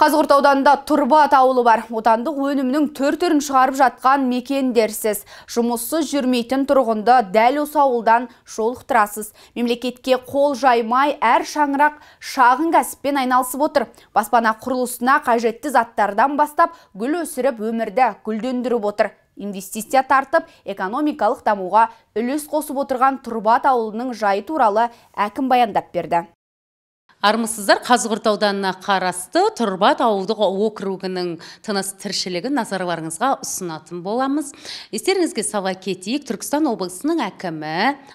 Қазғұрт ауданында тұрбат ауылы бар. Отандық өнімнің төртерін түрін шығарып жатқан мекендерсіз. Жұмыссыз жүрмейтін тұрғынды дәл осы ауылдан жолықтырасыз. Мемлекетке қол жаймай әр шаңырақ шағын кәсіппен айналысып отыр. Баспана құрылысына қажетті заттардан бастап, гүл өсіріп өмірді гүлдендіріп отыр. Инвестиция тартып, экономикалық дамуға үлес қосып отырған тұрбат ауылының жайы туралы әкім баяндап берді армысыздар қазығұрт ауданына қарасты тұрбат ауылдық округінің тыныс тіршілігін назарларыңызға ұсынатын боламыз естеріңізге сала кетейік түркістан облысының әкімі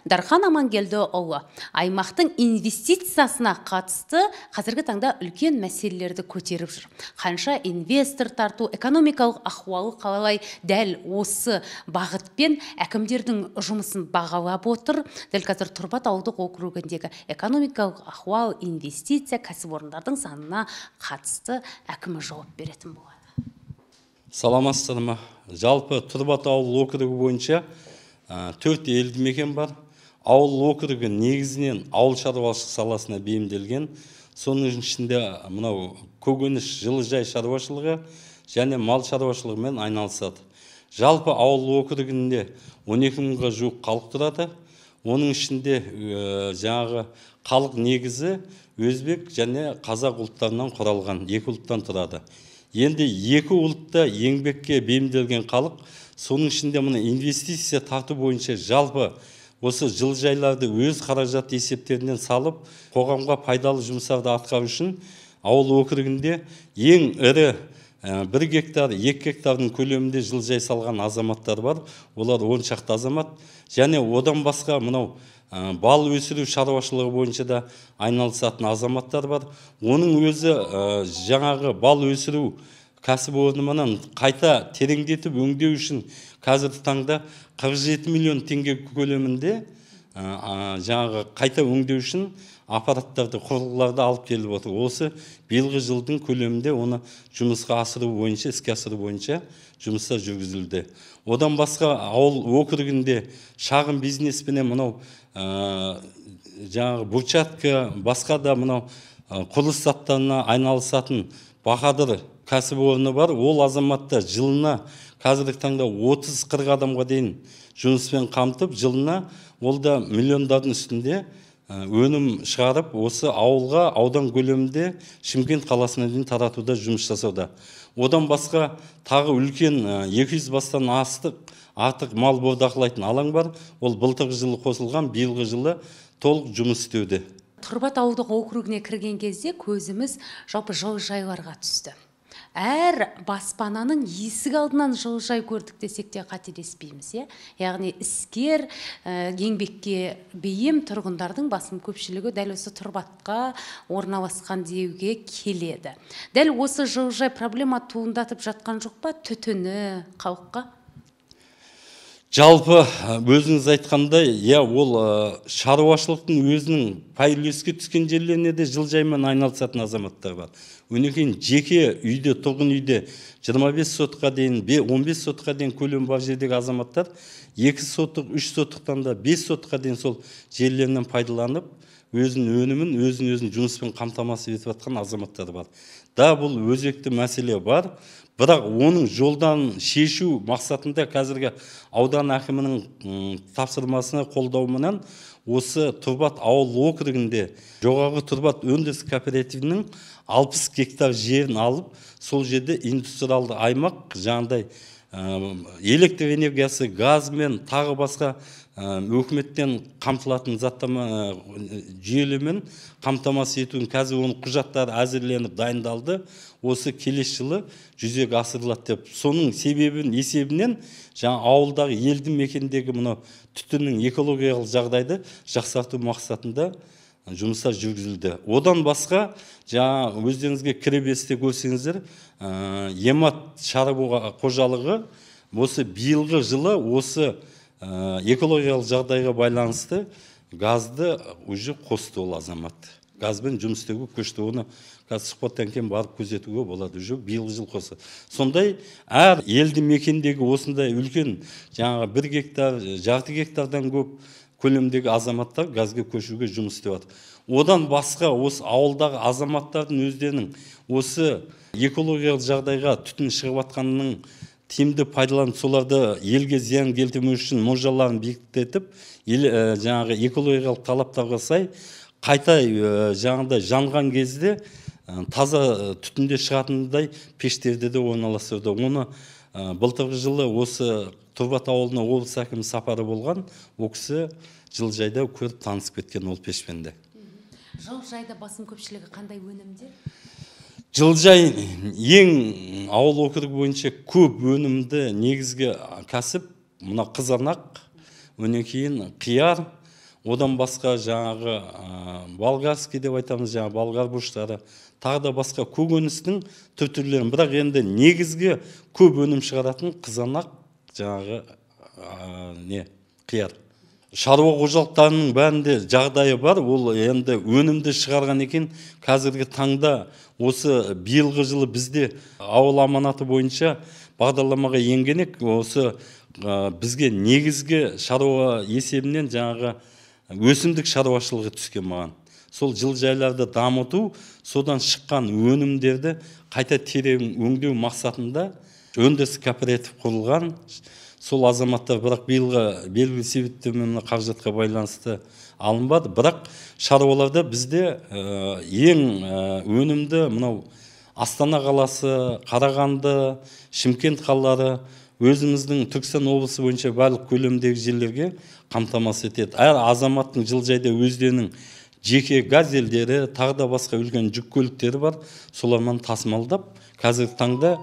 дархан амангелдіұлы аймақтың инвестициясына қатысты қазіргі таңда үлкен мәселелерді көтеріп жүр қанша инвестор тарту экономикалық ахуалы қалай дәл осы бағытпен әкімдердің жұмысын бағалап отыр дәл қазір тұрбат ауылдық округіндегі экономикалық ахуал инвестиция кәсіпорындардың санына қатысты әкімі жауап беретін болады саламатсыздар ма жалпы тұрбат ауыл округі бойынша төрт елді мекен бар ауыл округі негізінен ауыл шаруашылық саласына бейімделген соның ішінде мынау көкөніс жылыжай шаруашылығы және мал шаруашылығымен айналысады жалпы ауыл округінде 12 мыңға жуық халық тұрады оның ішінде ә, жаңағы халық негізі өзбек және қазақ ұлттарынан құралған екі ұлттан тұрады енді екі ұлтта еңбекке бейімделген халық соның ішінде мына инвестиция тарту бойынша жалпы осы жылыжайларды өз қаражат есептерінен салып қоғамға пайдалы жұмыстарды атқару үшін ауыл округінде ең ірі Ә, бір гектар екі гектардың көлемінде жылыжай салған азаматтар бар олар он шақты азамат және одан басқа мынау ә, бал өсіру шаруашылығы бойынша да айналысатын азаматтар бар оның өзі ә, жаңағы бал өсіру кәсіпорнынан қайта тереңдетіп өңдеу үшін қазіргі таңда 47 миллион теңге көлемінде Э, жаңағы қайта өңдеу үшін аппараттарды құрылғыларды алып келіп отыр осы биылғы жылдың көлемінде оны жұмысқа асыру бойынша іске асыру бойынша жұмыстар жүргізілді одан басқа ауыл округінде шағын бизнеспенен мынау ә, жаңағы бурчатка басқа да мынау э, құрылыс заттарына айналысатын бахадыр кәсіпорны бар ол азаматта жылына қазіргі таңда 30-40 адамға дейін жұмыспен қамтып жылына ол да миллиондардың үстінде өнім шығарып осы ауылға аудан көлемінде шымкент қаласына дейін таратуда жұмыс жасауда одан басқа тағы үлкен 200 бастан астық артық мал бордақылайтын алаң бар ол былтырғы жылы қосылған биылғы жылы толық жұмыс істеуде тұрбат ауылдық округіне кірген кезде көзіміз жалпы жылыжайларға түсті әр баспананың есік алдынан жылжай көрдік десек те қателеспейміз иә яғни іскер ә, еңбекке бейім тұрғындардың басым көпшілігі дәл осы тұрбатқа орналасқан деуге келеді дәл осы жылыжай проблема туындатып жатқан жоқ па түтіні халыққа жалпы э, өзіңіз айтқандай иә ол э, шаруашылықтың өзінің пай үлеске түскен жерлеріне де жылыжаймен айналысатын азаматтар бар Өнекен жеке үйде тұрғын үйде 25 сотқа дейін 15 сотқа дейін көлем бар жердегі азаматтар 2 сотық 3 сотықтан да 5 сотқа дейін сол жерлерінен пайдаланып өзінің өнімін өзін өзін жұмыспен қамтамасыз етіп жатқан азаматтар бар да бұл өзекті мәселе бар бірақ оның жолдан шешу мақсатында қазіргі аудан әкімінің тапсырмасына қолдауыменен осы тұрбат ауыл округінде жоғарғы тұрбат өндіріс кооперативінің алпыс гектар жерін алып сол жерде индустриалды аймақ жаңағыдай электр энергиясы мен тағы басқа Э, өкіметтен қамтылатын заттама э, жүйелімен қамтамасыз етуін қазір оның құжаттары әзірленіп дайындалды осы келесі жылы жүзеге асырылады деп соның себебін есебінен жаңа ауылдағы елді мекендегі мынау түтіннің экологиялық жағдайды жақсарту мақсатында э, жұмыстар жүргізілді одан басқа жаңа өздеріңізге кіреберісте көрсеңіздер ә, емат шаруа қожалығы осы биылғы жылы осы Э, экологиялық жағдайға байланысты газды уже қосты ол азамат газбен жұмыс істеуге көшті оны қазір сұхбаттан кейін барып көзетуге болады уже биылғы жыл қосы сондай әр елді мекендегі осындай үлкен жаңағы бір гектар жарты гектардан көп көлемдегі азаматтар газге көшуге жұмыс істеп жатыр одан басқа осы ауылдағы азаматтардың өздерінің осы экологиялық жағдайға түтін шығып жатқанының тиімді пайдаланып соларды елге зиян келтірмеу үшін мұржаларын бекітетіп ел, жаңағы экологиялық талаптарға сай қайта ә, жаңағыдай жанған кезде таза түтінде шығатындай пештерді де орналастырды оны ә, былтырғы жылы осы тұрбат ауылына облыс әкімі сапары болған ол кісі жылыжайда көріп танысып кеткен ол Жыл жылыжайда басым көпшілігі қандай өнімдер жылыжай ең ауыл округі бойынша көп өнімді негізгі кәсіп мына қызанақ одан кейін қияр одан басқа жаңағы ә, болгарский деп айтамыз жаңағы болгар бұрыштары тағы да басқа көкөністің түр түрлерін бірақ енді негізгі көп өнім шығаратын қызанақ жаңағы не қияр шаруа қожалықтарының бәрінде жағдайы бар ол енді өнімді шығарған екен қазіргі таңда осы биылғы жылы бізде ауыл аманаты бойынша бағдарламаға енгенек осы бізге негізгі шаруа есебінен жаңағы өсімдік шаруашылығы түскен маған сол жылыжайларды дамыту содан шыққан өнімдерді қайта терең өңдеу мақсатында өндіріс кооператив құрылған сол азаматтар бірақ биылғы белгілі себептермен қаражатқа байланысты алынбады бірақ шаруаларда бізде э, ең э, өнімді мынау астана қаласы қарағанды шымкент қалалары өзіміздің түркістан облысы бойынша барлық көлемдегі жерлерге қамтамасыз етеді әр азаматтың жылжайда өздерінің жеке газельдері тағы да басқа үлкен жүк көліктері бар солармен тасымалдап қазіргі таңда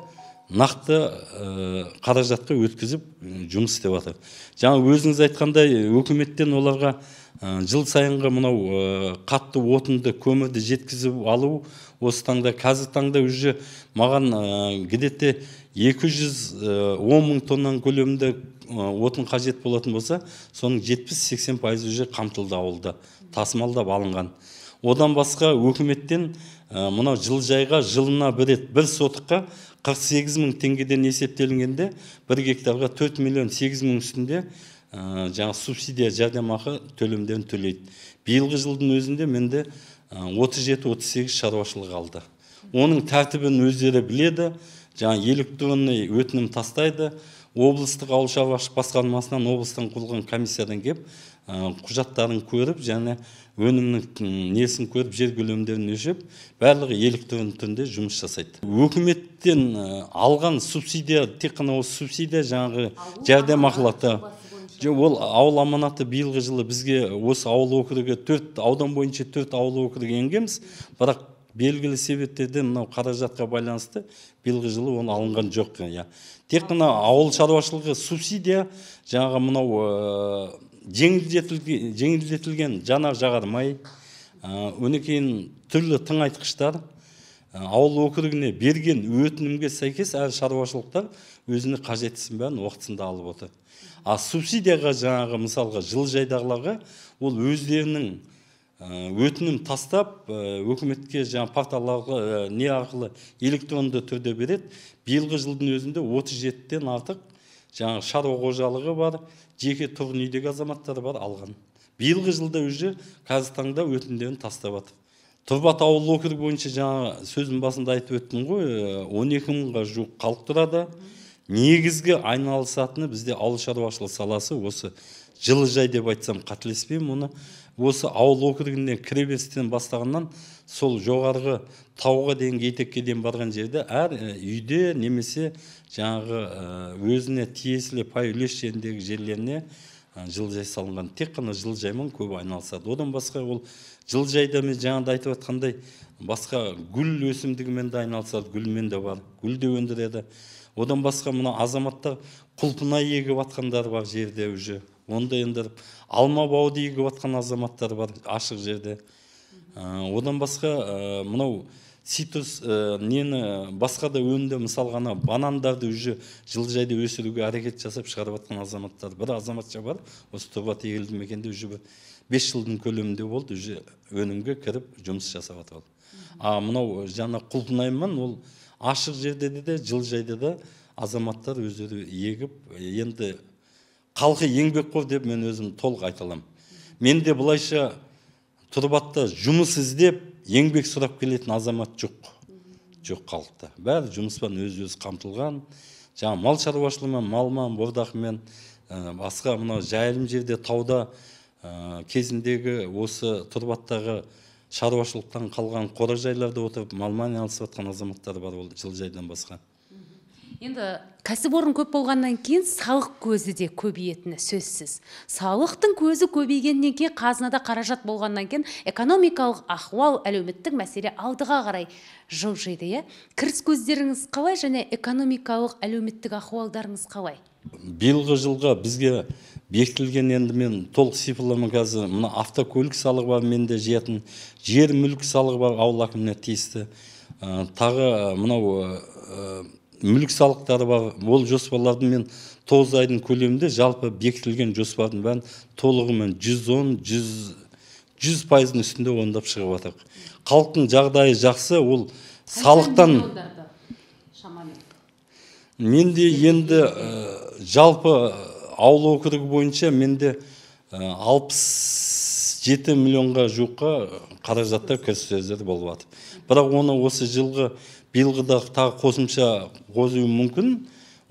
нақты э, қаражатқа өткізіп жұмыс істеп жатыр жаңа өзіңіз айтқандай э, өкіметтен оларға э, жыл сайынғы мынау қатты отынды көмірді жеткізіп алу осы таңда қазіргі таңда уже маған где то екі жүз он мың көлемінде отын қажет болатын болса соның жетпіс сексен пайызы уже қамтылды ауылда тасымалдап алынған одан басқа өкіметтен мынау жылыжайға жылына бір рет бір сотыққа 48 теңгеден есептелінгенде бір гектарға 4 миллион 8 мың үстінде жаңыз субсидия жәрдемақы төлімден төлейді биылғы жылдың өзінде менде 37-38 шаруашылық алды оның тәртібін өздері біледі жаңа электронный өтінім тастайды облыстық ауыл шаруашылық басқармасынан облыстан құрылған комиссиядан келіп құжаттарын көріп және өнімнің несін көріп жер көлемдерін өлшеп барлығы электронды түрде жұмыс жасайды өкіметтен алған субсидия тек қана осы субсидия жаңағы жәрдемақылата ол ауыл аманаты биылғы жылы бізге осы ауыл округі төрт аудан бойынша төрт ауыл округі енгенбіз бірақ белгілі себептерден мынау қаражатқа байланысты биылғы жылы оны алынған жоқ иә тек қана ауыл шаруашылығы субсидия жаңағы мынау э, жеңілдетілген, жеңілдетілген жанар жағармай э, өнекейін кейін түрлі тыңайтқыштар э, ауыл округіне берген өтінімге сәйкес әр шаруашылықтар өзіне қажеттісін бәрін уақытысында алып отыр а субсидияға жаңағы мысалға жылыжайдағыларға ол өздерінің Э, өтінім тастап э, өкіметке жаңа порталға э, не арқылы электронды түрде береді биылғы жылдың өзінде 37-тен артық жаңа шаруа қожалығы бар жеке тұрғын үйдегі азаматтар бар алған биылғы жылда уже қазіргі таңда өтінімдерін тастап жатыр тұрбат ауыл округі бойынша жаңа сөздің басында айтып өттім ғой он екі мыңға жуық халық тұрады негізгі айналысатыны бізде ауыл шаруашылығы саласы осы жылыжай деп айтсам қателеспеймін оны осы ауыл округіне кіреберістен бастағаннан сол жоғарғы тауға дейінгі етекке дейін барған жерде әр үйде немесе жаңағы өзіне тиесілі пай үлес жеріндегі жерлеріне жылыжай салынған тек қана жылыжаймен көп айналысады одан басқа ол жылыжайда мен жаңағыда айтып жатқандай басқа гүл өсімдігімен де айналысады гүлмен де бар гүл де өндіреді одан басқа мына азаматтар құлпынай егіп жатқандар бар жерде уже алма-бау егіп жатқан азаматтар бар ашық жерде ә, одан басқа ә, мынау цитрус ә, нені басқа да өнімдер мысалға ана банандарды уже жылыжайда өсіруге әрекет жасап шығарып жатқан азаматтар бір азаматша бар осы тұрбат елді мекенде уже бір бес жылдың көлемінде болды уже өнімге кіріп жұмыс жасап жатыр а мынау жаңа құлпынайман ол ашық жерде де жылыжайда да азаматтар өздері егіп енді халқы еңбекқор деп мен өзім толық айта аламын мен де былайша тұрбатта жұмыс іздеп еңбек сұрап келетін азамат жоқ жоқ халықта бәрі жұмыспен өз өзі қамтылған жаңа мал шаруашылығымен малмен бордақымен басқа мынау жайылым жерде тауда кезіндегі осы тұрбаттағы шаруашылықтан қалған қоражайларда отырып малмен айналысып жатқан азаматтар бар ол жылыжайдан басқа енді кәсіпорын көп болғаннан кейін салық көзі де көбейетіні сөзсіз салықтың көзі көбейгеннен кейін қазынада қаражат болғаннан кейін экономикалық ахуал әлеуметтік мәселе алдыға қарай жылжиды иә кіріс көздеріңіз қалай және экономикалық әлеуметтік ахуалдарыңыз қалай биылғы жылға бізге бекітілген енді мен толық цифрлама қазір мына автокөлік салығы бар менде жиятын жер мүлік салығы бар ауыл әкіміне тиісті э, тағы мынау э, мүлік салықтары бар ол жоспарлардың мен тоғыз айдың көлемінде жалпы бекітілген жоспардың бәрін толығымен жүз он жүз жүз пайыздың үстінде орындап шығып жатырмық халықтың жағдайы жақсы ол салықтан менде енді э, жалпы э, ауыл округі бойынша менде э, алпыс жеті миллионға жуыққа қаражаттар кіріссөздер болып жатыр бірақ оны осы жылғы биылғы тағы қосымша қозуы мүмкін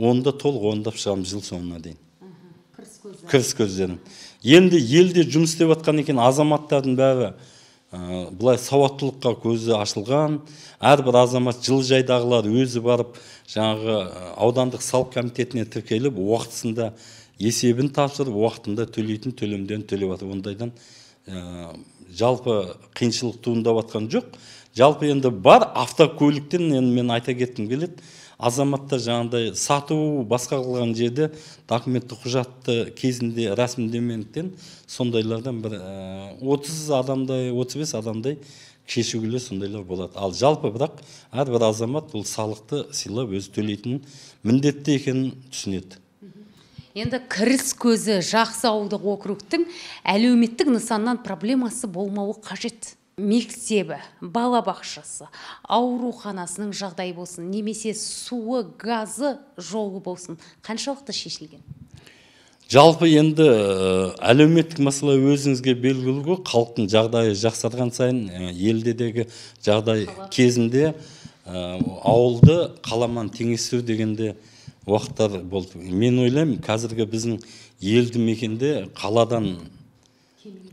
оны да толық орындап шығамыз жыл соңына дейін кіріс көздерін енді елде жұмыс істеп жатқан екен азаматтардың бәрі ә, былай сауаттылыққа көзі ашылған әрбір азамат жылыжайдағылар өзі барып жаңағы аудандық салық комитетіне тіркеліп уақытысында есебін тапсырып уақытында төлейтін төлемдерін төлеп жатыр ондайдан ә, жалпы қиыншылық туындап жатқан жоқ жалпы енді бар автокөліктен енді мен айта кеткім келеді Азаматта жаңағыдай сату басқа қылған жерде документті құжатты кезінде рәсімдемегендіктен сондайлардан бір ә, отыз адамдай отыз адамдай шешугілі сондайлар болады ал жалпы бірақ әрбір азамат бұл салықты сыйлап өзі төлейтін міндетті екенін түсінеді енді кіріс көзі жақсы ауылдық округтің әлеуметтік нысаннан проблемасы болмауы қажет мектебі балабақшасы ауруханасының жағдайы болсын немесе суы газы жолы болсын қаншалықты шешілген жалпы енді э, әлеуметтік мәселе өзіңізге белгілі ғой халықтың жағдайы жақсарған сайын э, елдедегі жағдай кезінде э, ауылды қаламан теңестіру дегенде уақыттар болды мен ойлаймын қазіргі біздің елді мекенде қаладан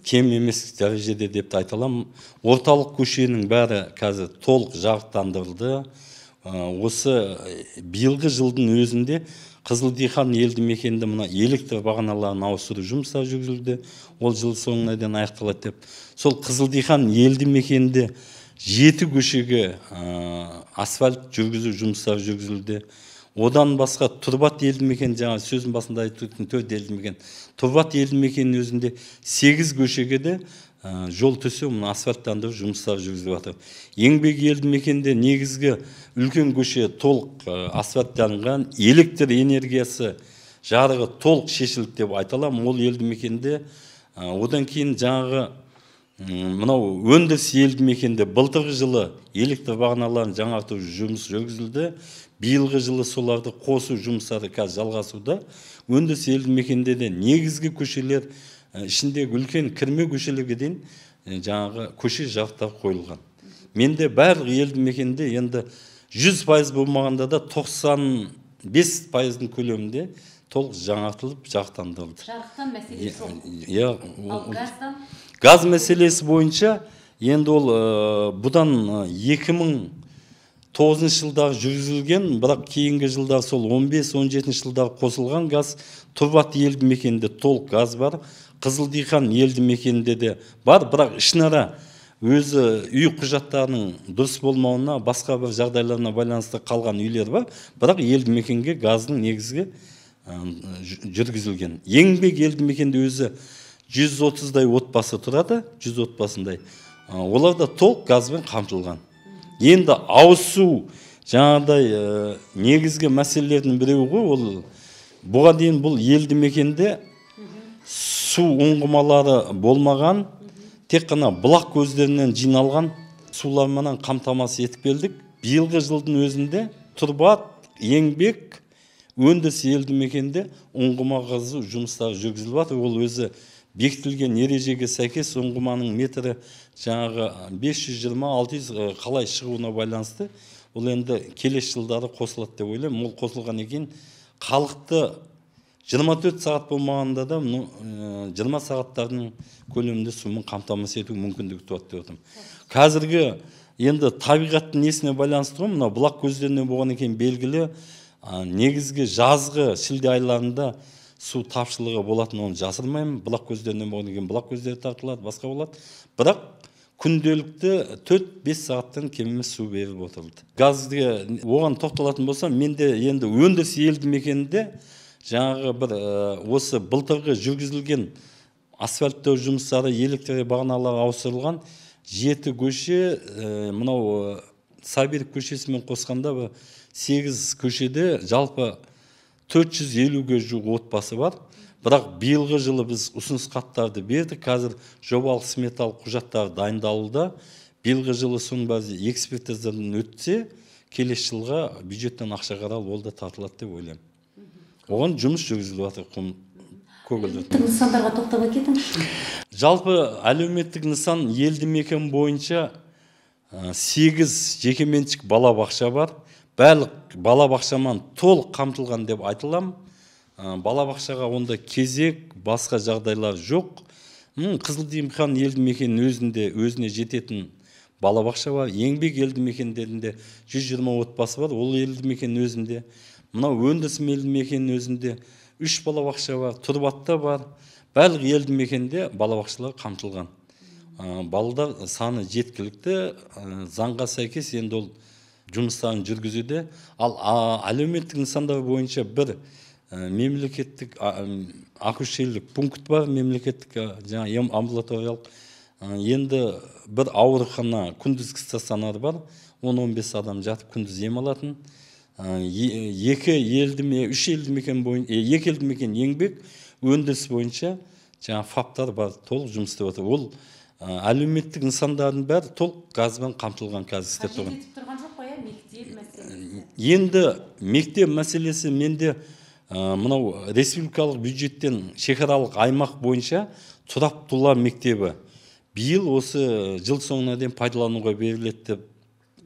кем емес дәрежеде деп те айта аламын орталық көшенің бәрі қазір толық жарықтандырылды ә, осы ә, биылғы жылдың өзінде қызыл елді мекенінде мына электр бағаналарын ауыстыру жұмыстары жүргізілді ол жыл соңына дейін аяқталады деп сол қызыл елді мекенінде жеті көшеге ә, асфальт жүргізу жұмыстары жүргізілді одан басқа тұрбат елді мекен жаңа сөздің басында айтып өткен төрт елді мекен тұрбат елді мекенінің өзінде сегіз көшеге де жол төсе мына асфальттандыру жұмыстары жүргізіліп жатыр еңбек елді мекенінде негізгі үлкен көше толық асфальттанған электр энергиясы жарығы толық шешілді деп айта аламын ол елді мекенде одан кейін жаңағы мынау өндіріс елді мекенде былтырғы жылы электр бағаналарын жаңарту жұмыс жүргізілді биылғы жылы соларды қосу жұмыстары қазір жалғасуда өндіріс елді мекенде негізгі көшелер э, ішіндегі үлкен кірме көшелерге дейін э, жаңағы көше жарықтар қойылған менде барлық елді мекенде енді жүз пайыз болмағанда да тоқсан бес пайыздың көлемінде толық жаңартылып жарықтандырылды жарықтан мәселе жоқ иә ал газ мәселесі бойынша енді ол э, бұдан 2009 э, жылдары жүргізілген бірақ кейінгі жылдары сол 15-17 жылдары қосылған газ тұрбат елді мекенде толық газ бар қызыл елді мекенінде де бар бірақ ішінара өзі үй құжаттарының дұрыс болмауына басқа бір жағдайларына байланысты қалған үйлер бар бірақ елді мекенге газдың негізгі э, жүргізілген еңбек елді мекенде өзі жүз отыздай отбасы тұрады жүз отбасындай олар да толық газбен қамтылған енді ауыз су жаңағыдай э, негізгі мәселелердің біреуі ғой ол бұған дейін бұл елді мекенде су ұңғымалары болмаған тек қана бұлақ көздерінен жиналған суларменен қамтамасыз етіп келдік биылғы жылдың өзінде тұрбат еңбек өндіріс елді мекенде ұңғыма қазу жұмыстары жүргізіліп жатыр ол өзі бекітілген ережеге сәйкес ұңғыманың метрі жаңағы 520-600 қалай шығуына байланысты ол енді келесі жылдары қосылады деп ойлаймын ол қосылғаннан кейін халықты 24 сағат болмағанда да жиырма 20 сағаттардың көлемінде сумен қамтамасыз ету мүмкіндігі туады деп отырмын қазіргі енді табиғаттың несіне байланысты ғой мынау бұлақ көздерінен болғаннан кейін белгілі негізгі жазғы шілде айларында су тапшылығы болатын оны жасырмаймын бұлақ көздерінен болғаннан кейін бұлақ көздері тартылады басқа болады бірақ күнделікті төрт бес сағаттан кем емес су беріліп отырылды газге оған тоқталатын болсам менде енді өндіріс елді мекенінде жаңағы бір осы былтырғы жүргізілген асфальттау жұмыстары электр бағаналары ауыстырылған жеті көше мынау сабиров көшесімен қосқанда сегіз көшеде жалпы 450 елуге жуық отбасы бар бірақ биылғы жылы біз ұсыныс хаттарды бердік қазір жобалық сметалық құжаттар дайындалуда биылғы жылы соның бәрі экспертизадан өтсе келесі жылға бюджеттен ақша қаралып ол да тартылады деп ойлаймын оған жұмыс жүргізіліп жатыр көгілдір нысандарға тоқтала кетіңізші жалпы әлеуметтік нысан елді мекен бойынша сегіз жекеменшік балабақша бар барлық балабақшаман толық қамтылған деп айтылам. аламын балабақшаға онда кезек басқа жағдайлар жоқ қызылдимхан елді мекенінің өзінде өзіне жететін балабақша бар еңбек елді мекендерінде 120 отбасы бар ол елді мекеннің өзінде мынау өндіріс елді мекенінің өзінде үш балабақша бар тұрбатта бар барлық елді мекенде балабақшалар қамтылған саны жеткілікті заңға сәйкес енді ол жұмыстарын жүргізуде ал әлеуметтік нысандар бойынша бір мемлекеттік акушерлік пункт бар мемлекеттік жаңа ем амбулаториялық енді бір аурухана күндізгі стационар бар 10-15 адам жатып күндіз ем алатын екі елді үш елді мекен екі елді мекен еңбек өндіріс бойынша жаңа фаптар бар толық жұмыс істеп жатыр ол әлеуметтік нысандардың бәрі толық газбен қамтылған қазір істеп тұрған енді мектеп мәселесі менде ә, мынау республикалық бюджеттен шекаралық аймақ бойынша тұла мектебі биыл осы жыл соңына дейін пайдалануға беріледі деп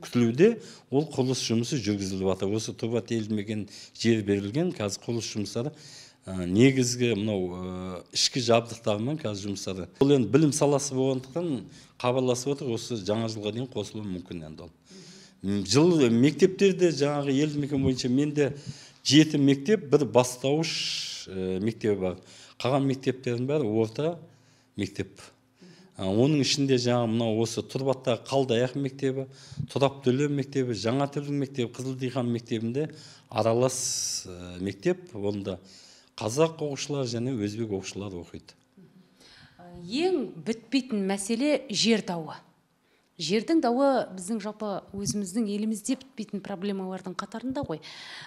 күтілуде ол құрылыс жұмысы жүргізіліп жатыр осы тұрбат елді мекен жер берілген қазір құрылыс жұмыстары негізгі мынау ішкі жабдықтармен қазір жұмыстары ол енді білім саласы болғандықтан хабарласып отыр осы жаңа жылға дейін қосылуы мүмкін енді ол жыл э, мектептерде жаңағы елді мекен бойынша менде жеті мектеп бір бастауыш ә, мектебі бар қалған мектептердің бәрі орта мектеп оның ішінде жаңа мынау осы тұрбаттағы қалдаяқ мектебі тұрап мектебі жаңа мектебі қызыл диқан мектебінде аралас э, мектеп онда қазақ оқушылары және өзбек оқушылары оқиды ең бітпейтін мәселе жер дауы жердің дауы біздің жалпы өзіміздің елімізде бітпейтін проблемалардың қатарында ғой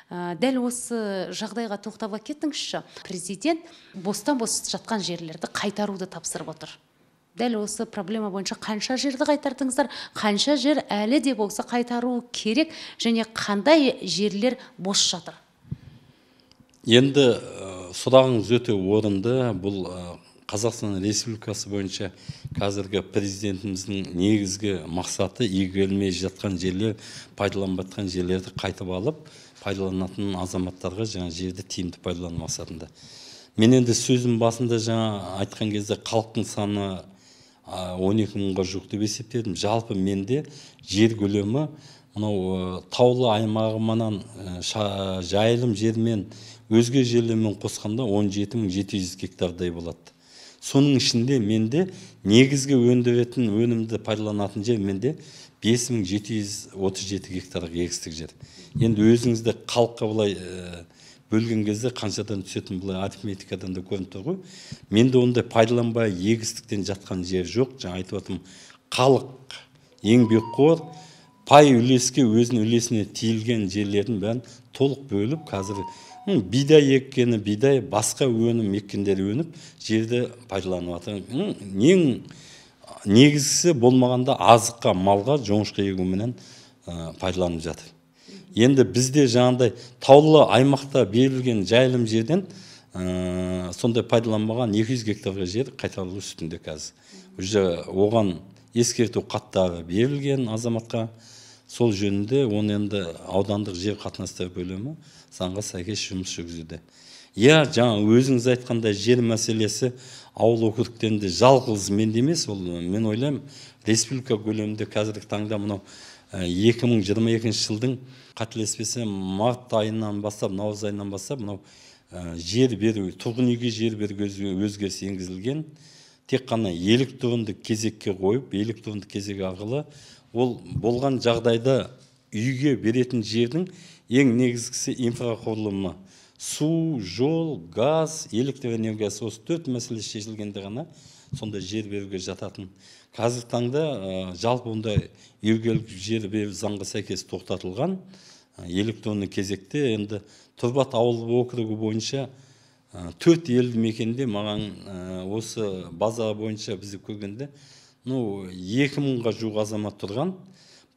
ә, дәл осы жағдайға тоқтап кетіңізші президент бостан бос жатқан жерлерді қайтаруды тапсырып отыр дәл осы проблема бойынша қанша жерді қайтардыңыздар қанша жер әлі де болса қайтару керек және қандай жерлер бос жатыр енді ә, сұрағыңыз өте орынды бұл ә, қазақстан республикасы бойынша қазіргі президентіміздің негізгі мақсаты игерілмей жатқан жерлер пайдаланбай жерлерді қайтып алып пайдаланатын азаматтарға жаңа жерді тиімді пайдалану мақсатында мен енді сөздің басында жаңа айтқан кезде халықтың саны он екі мыңға жуық деп есептедім жалпы менде жер көлемі мынау э, таулы аймағыманан э, жайылым жермен өзге жерлермен қосқанда он жеті мың жеті жүз гектардай болады соның ішінде менде негізгі өндіретін өнімді пайдаланатын жер менде бес мың жеті жүз егістік жер енді өзіңізді халыққа былай э, бөлген кезде қаншадан түсетін былай арифметикадан да көрініп тұр ғой менде ондай пайдаланбай егістіктен жатқан жер жоқ жаңа айтып отырмын халық еңбекқор пай үлеске өзінің үлесіне тиілген жерлердің бәрін толық бөліп қазір бидай еккені бидай басқа өнім еккендер өніп жерді пайдаланып жатыр ең негізгісі болмағанда азыққа малға жоңышқа егуменен ә, пайдаланып жатыр енді бізде жаңдай таулы аймақта берілген жайылым жерден ә, сондай пайдаланбаған 200 гектарға жер қайтарылу үстінде қазір уже оған ескерту хаттары берілген азаматқа сол жөнінде оны енді аудандық жер қатынастар бөлімі заңға сәйкес жұмыс жүргізуде иә жаңа өзіңіз айтқандай жер мәселесі ауыл округтерінде жалғыз менде емес ол мен ойлаймын республика көлемінде қазіргі таңда мынау екі мың жиырма екінші жылдың қателеспесем март айынан бастап наурыз айынан бастап мынау жер беру тұрғын үйге жер беру өзгеріс енгізілген тек қана электронды кезекке қойып электронды кезек арқылы ол болған жағдайда үйге беретін жердің ең негізгісі инфрақұрылымы су жол газ электр энергиясы осы төрт мәселе шешілгенде ғана сондай жер беруге жататын қазіргі таңда ә, жалпы ондай үйгелік жер беру заңға сәйкес тоқтатылған электронный кезекте енді тұрбат ауылы округі бойынша төрт елді мекенде маған ә, осы база бойынша бізді көргенде ну екі мыңға жуық азамат тұрған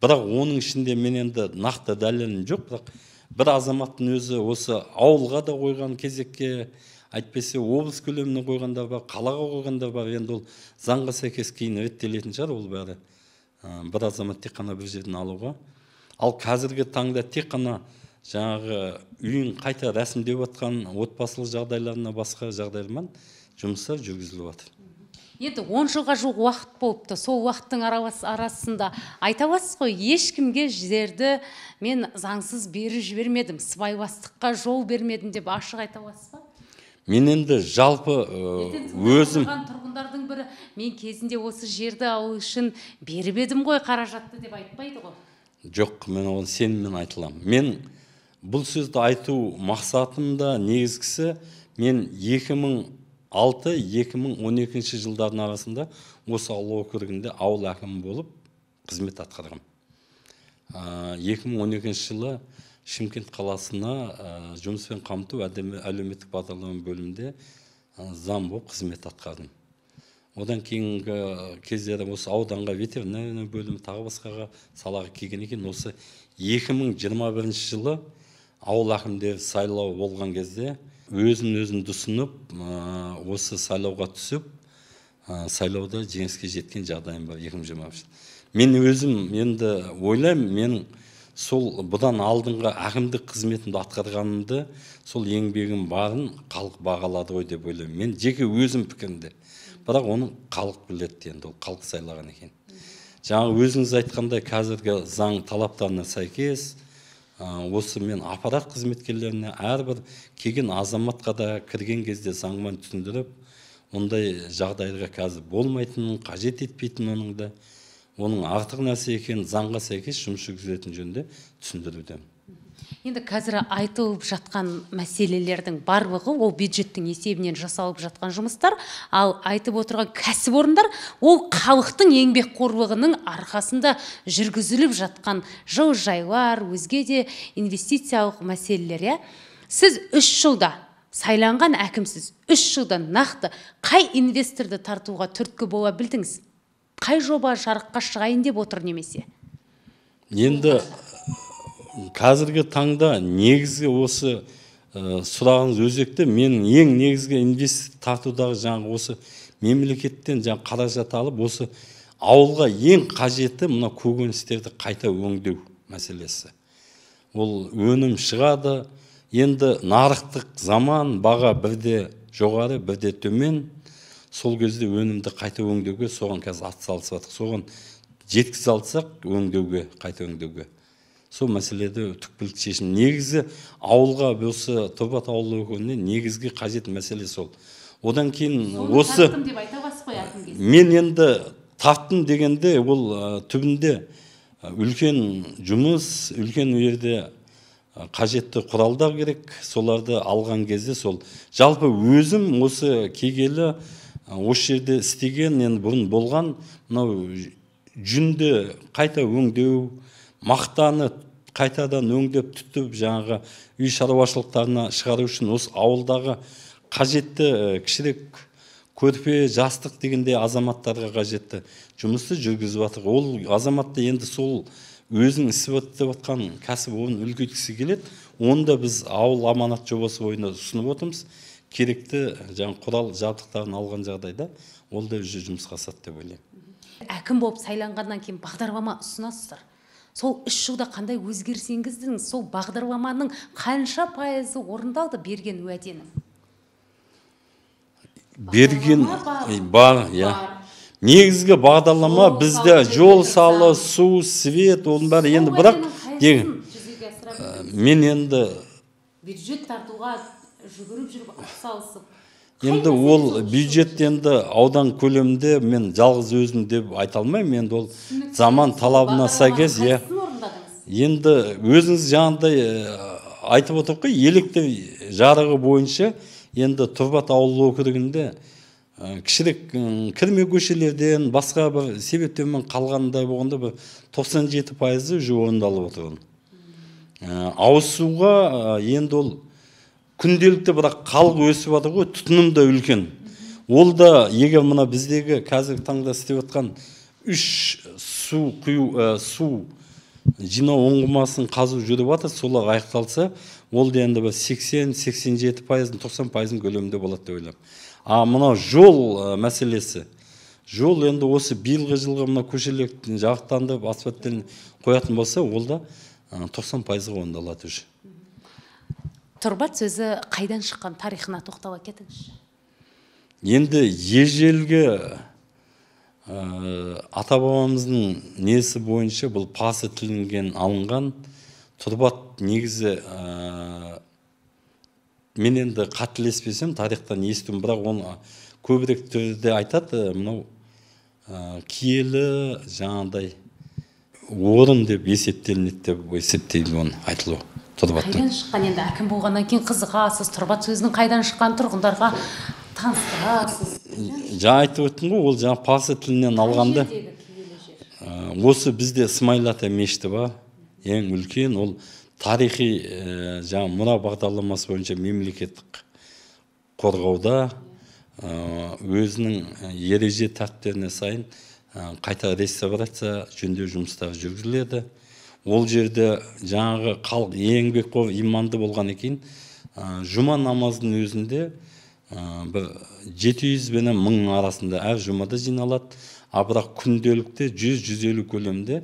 бірақ оның ішінде мен енді нақты дәлелім жоқ бірақ бір азаматтың өзі осы ауылға да қойған кезекке әйтпесе облыс көлеміне қойғанда бар қалаға қойғанда бар енді ол заңға сәйкес кейін реттелетін шығар ол бәрі ә, бір азамат тек қана бір жерден алуға ал қазіргі таңда тек қана жаңағы үйін қайта рәсімдеп жатқан отбасылық жағдайларына басқа жағдайлармен жұмыстар жүргізіліп жатыр енді он жылға жуық уақыт болыпты сол уақыттың арасында айта аласыз ғой ешкімге жерді мен заңсыз беріп жібермедім сыбайластыққа жол бермедім деп ашық айта аласыз ба мен енді жалпы өзім тұрғындардың бірі мен кезінде осы жерді алу үшін беріп едім ғой қаражатты деп айтпайды ғой жоқ мен оған сеніммен айта аламын мен бұл сөзді айту мақсатым да негізгісі мен алты екі мың он арасында осы ауыл округінде ауыл әкімі болып қызмет атқарған екі мың жылы шымкент қаласына жұмыспен қамту әлеуметтік бағдарлама бөлімінде зам болып қызмет атқардым одан кейінгі кездері осы ауданға ветеринарный бөлім тағы басқаға салаға келгеннен кейін осы 2021 жылы ауыл әкімдері сайлауы болған кезде өзін өзімді дұсынып осы сайлауға түсіп сайлауда жеңіске жеткен жағдайым бар екі мың мен өзім енді ойлаймын менің сол бұдан алдыңғы әкімдік қызметімді атқарғанымды сол еңбегім барын халық бағалады ғой деп ойлаймын мен жеке өзім пікірімде бірақ оны халық біледі енді ол халық сайлаған екен жаңағы өзіңіз айтқандай қазіргі заң талаптарына сәйкес Ә, осы мен аппарат қызметкерлеріне әрбір келген азаматқа да кірген кезде заңмен түсіндіріп ондай жағдайға қазір болмайтынын қажет етпейтінін оның да оның артық нәрсе екенін заңға сәйкес жұмыс жүргізілетін жөнінде түсіндірудемін енді қазір айтылып жатқан мәселелердің барлығы ол бюджеттің есебінен жасалып жатқан жұмыстар ал айтып отырған кәсіпорындар ол халықтың еңбекқорлығының арқасында жүргізіліп жатқан жылыжайлар өзге де инвестициялық мәселелер иә сіз үш жылда сайланған әкімсіз үш жылда нақты қай инвесторды тартуға түрткі бола білдіңіз қай жоба жарыққа шығайын деп отыр немесе енді қазіргі таңда негізгі осы ә, сұрағыңыз өзекті мен ең негізгі инвестиция тартудағы жаңағы осы мемлекеттен жаңа қаражат алып осы ауылға ең қажеті мына көкөністерді қайта өңдеу мәселесі ол өнім шығады енді нарықтық заман баға бірде жоғары бірде төмен сол кезде өнімді қайта өңдеуге соған қазір атсалысып жатырық соған жеткізе алсақ өңдеуге қайта өңдеуге сол мәселеде түпкілікті шешім негізі ауылға осы тобат ауылы негізгі қажет мәселе сол одан кейін осы мен енді тарттым дегенде ол түбінде үлкен жұмыс үлкен жерде қажетті құралдар керек соларды алған кезде сол жалпы өзім осы кегелі осы жерде істеген енді бұрын болған мынау жүнді қайта өңдеу мақтаны қайтадан өңдеп түтіп жаңағы үй шаруашылықтарына шығару үшін осы ауылдағы қажетті кішірек көрпе жастық дегенде азаматтарға қажетті жұмысты жүргізіп жатыр ол азаматты енді сол өзінің ісіп деп жатқан кәсіпорнын үлкейткісі келеді оны да біз ауыл аманат жобасы бойынша ұсынып отырмыз керекті жаңағы құрал жабдықтарын алған жағдайда ол да уже жұмысқа асады деп ойлаймын әкім болып сайланғаннан кейін бағдарлама ұсынасыздар сол үш жылда қандай өзгеріс енгіздіңіз сол бағдарламаның қанша пайызы орындалды берген уәденің берген бар иә негізгі бағдарлама бізде жол салы су свет оның бәрі енді бірақ ә, мен енді бюджет тартуға жүгіріп жүріп атсалысып енді ол бюджет енді аудан көлемінде мен жалғыз өзім деп айта алмаймын енді ол заман талабына сәйкес иә енді өзіңіз жаңағыдай э, айтып отырық қой электр жарығы бойынша енді тұрбат ауыл округінде э, кішірек кірме көшелерден басқа бір себептермен қалғандай болғанда бір тоқсан жеті пайызы уже орындалып отыр оның э, ауызсуға енді ол күнделікті бірақ халық өсіп жатыр ғой тұтыным да үлкен ол да егер мына біздегі қазіргі таңда істеп жатқан үш су құю ә, су жинау ұңғымасын қазу жүріп жатыр солар аяқталса ол да енді бір сексен сексен жеті пайыз тоқсан пайыздың көлемінде болады деп ойлаймын а мына жол ә, мәселесі жол енді осы биылғы жылғы мына көшелерді жарықтандырып асфальттен қоятын болса ол да ә, тоқсан пайызға орындалады уже тұрбат сөзі қайдан шыққан тарихына тоқтала кетіңізші енді ежелгі ә, ата бабамыздың несі бойынша бұл пасы тілінген алынған тұрбат негізі ә, мен енді қателеспесем тарихтан естім, бірақ оны көбірек түрде айтады мынау ә, киелі жаңағыдай орын деп есептелінеді деп есептейді оны айтылуы қайдан шыққан енді әкім болғаннан кейін қызығасыз тұрбат сөзінің қайдан шыққанын тұрғындарға таныстырасыз жаңа айтып өттім ғой ол жаңағы парсы тілінен алғанда ә, осы бізде смайыл ата мешіті бар ең үлкен ол тарихи ә, жаңа мұра бағдарламасы бойынша мемлекеттік қорғауда ә, өзінің ә, ереже тәртіптеріне сайын қайта реставрация жөндеу жұмыстары жүргізіледі ол жерде жаңағы халық еңбекқор иманды болғаннан кейін ә, жұма намазының өзінде ә, бір жеті жүз бенен мың арасында әр жұмада жиналады а бірақ күнделікті жүз жүз елу көлемде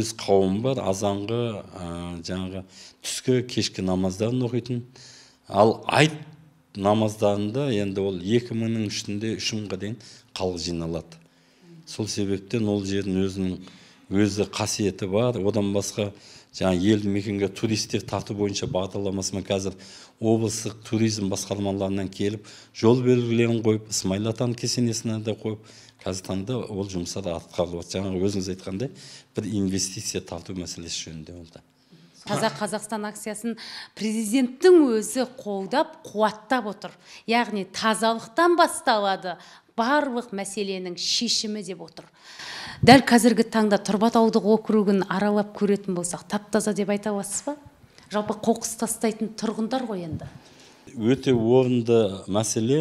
өз қауым бар азанғы ә, жаңағы түскі кешкі намаздарын оқитын ал айт намаздарында енді ол екі мыңның ішінде үш мыңға дейін халық жиналады сол себептен ол жердің өзінің өзі қасиеті бар одан басқа жаңағы елді мекенге туристер тарту бойынша бағдарламасымен қазір облыстық туризм басқармаларынан келіп жол белгілерін қойып ысмайыл атаның кесенесіне де қойып қазіргі таңда ол жұмыстар атқарылып жатыр жаңағы өзіңіз айтқандай бір инвестиция тарту мәселесі жөнінде ол да таза қазақстан акциясын президенттің өзі қолдап қуаттап отыр яғни тазалықтан басталады барлық мәселенің шешімі деп отыр дәл қазіргі таңда тұрбат ауылдық округін аралап көретін болсақ тап таза деп айта аласыз ба жалпы қоқыс тастайтын тұрғындар ғой енді өте орынды мәселе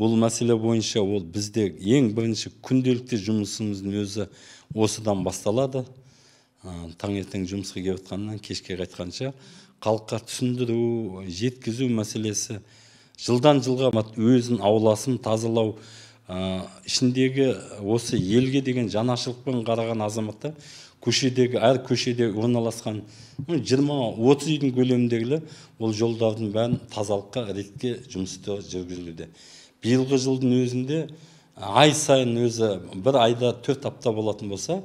бұл мәселе бойынша ол бізде ең бірінші күнделікті жұмысымыздың өзі осыдан басталады таңертең жұмысқа келіп жатқаннан кешке қайтқанша халыққа түсіндіру жеткізу мәселесі жылдан жылға өзін ауласын тазалау ішіндегі осы елге деген жанашырлықпен қараған азаматтар көшедегі әр көшеде орналасқан жиырма отыз үйдің көлеміндегілер ол жолдардың бәрін тазалыққа ретке жұмыстар жүргізілуде биылғы жылдың өзінде ай сайын өзі бір айда төрт апта болатын болса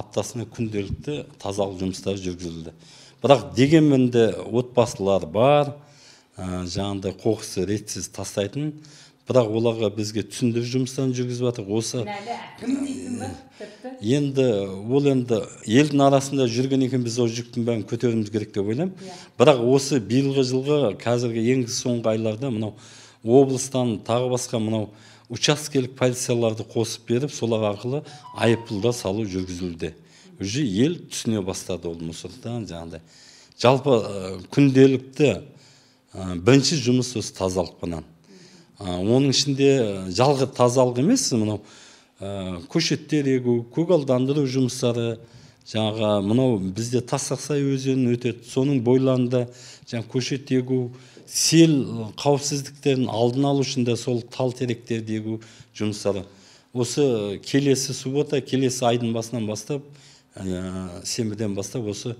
аптасына күнделікті тазалық жұмыстары жүргізілді бірақ дегенмен де отбасылар бар ә, жаңағыдай қоқысты ретсіз тастайтын бірақ оларға бізге түсіндіру жұмыстарын жүргізіп жатыр осы енді ол енді елдің арасында жүрген екен біз ол жүктің бәрін көтеруіміз керек деп ойлаймын иә. бірақ осы биылғы жылғы қазіргі ең соңғы айларда мынау облыстан тағы басқа мынау учаскелік полицияларды қосып беріп солар арқылы айыппұлдар салу жүргізілуде уже ел түсіне бастады ол мусордан жаңағыдай жалпы күнделікті бірінші жұмыс осы оның ішінде жалғы тазалық емес мынау көшеттер егу көгалдандыру жұмыстары жаңағы мынау бізде тасақсай өзені өтеді соның бойларында жаңағы көшет егу сел қауіпсіздіктерін алдын алу үшін де сол тал теректерді егу жұмыстары осы келесі суббота келесі айдың басынан бастап ә, сенбіден бастап осы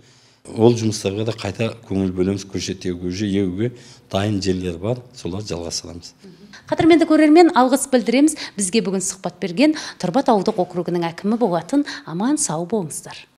ол жұмыстарға да қайта көңіл бөлеміз көшет уже егуге дайын жерлер бар солар жалғастырамыз қадірменді көрермен алғыс білдіреміз бізге бүгін сұхбат берген тұрбат ауылдық округінің әкімі болатын аман сау болыңыздар